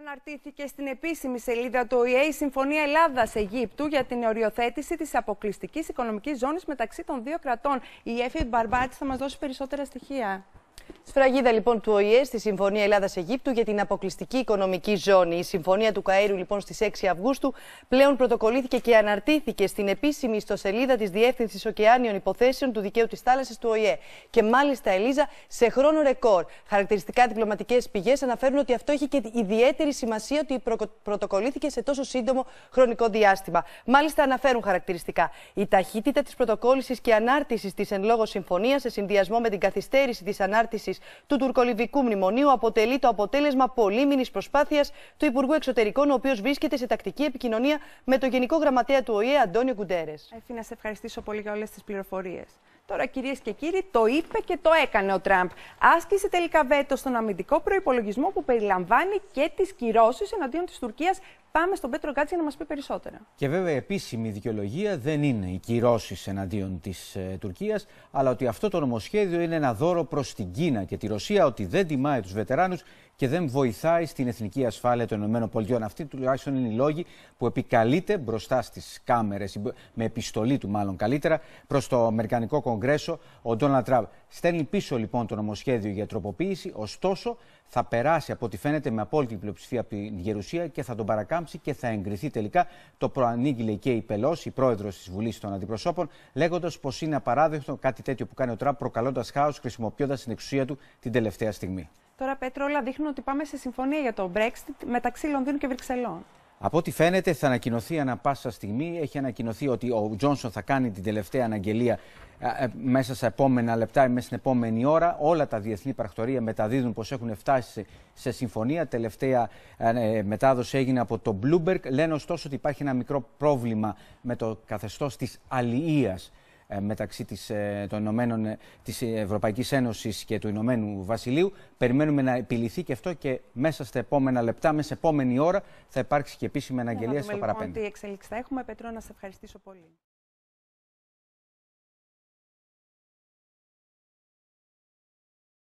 Αναρτήθηκε στην επίσημη σελίδα του ΟΗΕ η Συμφωνία Ελλάδα-Αιγύπτου για την οριοθέτηση της αποκλειστικής οικονομικής ζώνης μεταξύ των δύο κρατών. Η Εφη Μπαρμπάτης θα μας δώσει περισσότερα στοιχεία. Σφραγίδα λοιπόν του ΟΗΕ στη Συμφωνία Ελλάδα-Αιγύπτου για την αποκλειστική οικονομική ζώνη. Η Συμφωνία του Καΐρου λοιπόν στις 6 Αυγούστου πλέον πρωτοκολλήθηκε και αναρτήθηκε στην επίσημη ιστοσελίδα της Διεύθυνσης Οκεάνιων Υποθέσεων του Δικαίου της Θάλασσας του ΟΗΕ. Και μάλιστα, Ελίζα, σε χρόνο ρεκόρ. Χαρακτηριστικά διπλωματικές πηγές αναφέρουν ότι αυτό έχει και ιδιαίτερη σημασία ότι πρωτοκολλήθηκε σε τόσο σύντομο χρονικό διάστημα. Μάλιστα, αναφέρουν χαρακτηριστικά η ταχύτητα της πρωτοκόλλησης και ανάρτησης της εν λόγω συμφωνίας σε συνδυασμό με την καθυστέρηση της ανάρτησης του τουρκολιβικού μνημονίου αποτελεί το αποτέλεσμα πολύμηνη προσπάθειας του Υπουργού Εξωτερικών, ο οποίος βρίσκεται σε τακτική επικοινωνία με τον Γενικό Γραμματέα του ΟΗΕ, Αντώνιο Κουντέρες. Έφη, να σε ευχαριστήσω πολύ για όλες τις πληροφορίες. Τώρα, κυρίες και κύριοι, το είπε και το έκανε ο Τραμπ. Άσκησε τελικά βέτο στον αμυντικό προπολογισμό που περιλαμβάνει και τις κυρώσεις εναντίον της Τουρκίας πάμε στον Πέτρο Γκάτση να μας πει περισσότερα. Και βέβαια, επίσημη δικαιολογία δεν είναι οι κυρώσεις εναντίον της ε, Τουρκίας, αλλά ότι αυτό το νομοσχέδιο είναι ένα δώρο προς την Κίνα και τη Ρωσία, ότι δεν τιμάει τους βετεράνους και δεν βοηθάει στην εθνική ασφάλεια των ΗΠΑ. Αυτή τουλάχιστον είναι οι λόγοι που επικαλείται μπροστά στις κάμερες, με επιστολή του μάλλον καλύτερα, προς το Αμερικανικό Κογκρέσο ο Ντόναλτ Τραμπ. Στέλνει πίσω λοιπόν το νομοσχέδιο για τροποποίηση, ωστόσο θα περάσει από ό,τι φαίνεται με απόλυτη πλειοψηφία από την Γερουσία και θα τον παρακάμψει και θα εγκριθεί τελικά. Το προανήγγειλε και η Πελός, η πρόεδρος της Βουλής των Αντιπροσώπων, λέγοντας πως είναι απαράδεκτο κάτι τέτοιο που κάνει ο Τραμπ, προκαλώντας χάος χρησιμοποιώντας την εξουσία του την τελευταία στιγμή. Τώρα, Πέτρο, όλα δείχνουν ότι πάμε σε συμφωνία για το Brexit μεταξύ Λονδίνου και Βρυξελών. Από ό,τι φαίνεται θα ανακοινωθεί ανα πάσα στιγμή. Έχει ανακοινωθεί ότι ο Τζόνσον θα κάνει την τελευταία αναγγελία ε, μέσα στα επόμενα λεπτά ή μέσα στην επόμενη ώρα. Όλα τα διεθνή πρακτορία μεταδίδουν πως έχουν φτάσει σε συμφωνία. Τελευταία ε, ε, μετάδοση έγινε από το Bloomberg. Λένε ωστόσο ότι υπάρχει ένα μικρό πρόβλημα με το καθεστώς της αλληλείας ε, μεταξύ της, ε, των Ηνωμένων, ε, της Ευρωπαϊκής Ένωσης και του Ηνωμένου Βασιλείου. Περιμένουμε να επιληθεί και αυτό και μέσα στα επόμενα λεπτά, μέσα σε επόμενη ώρα θα υπάρξει και επίσημη αναγγελία στο λοιπόν παραπέντε. Λοιπόν, τι θα έχουμε. Πέτρο, να σε ευχαριστήσω πολύ.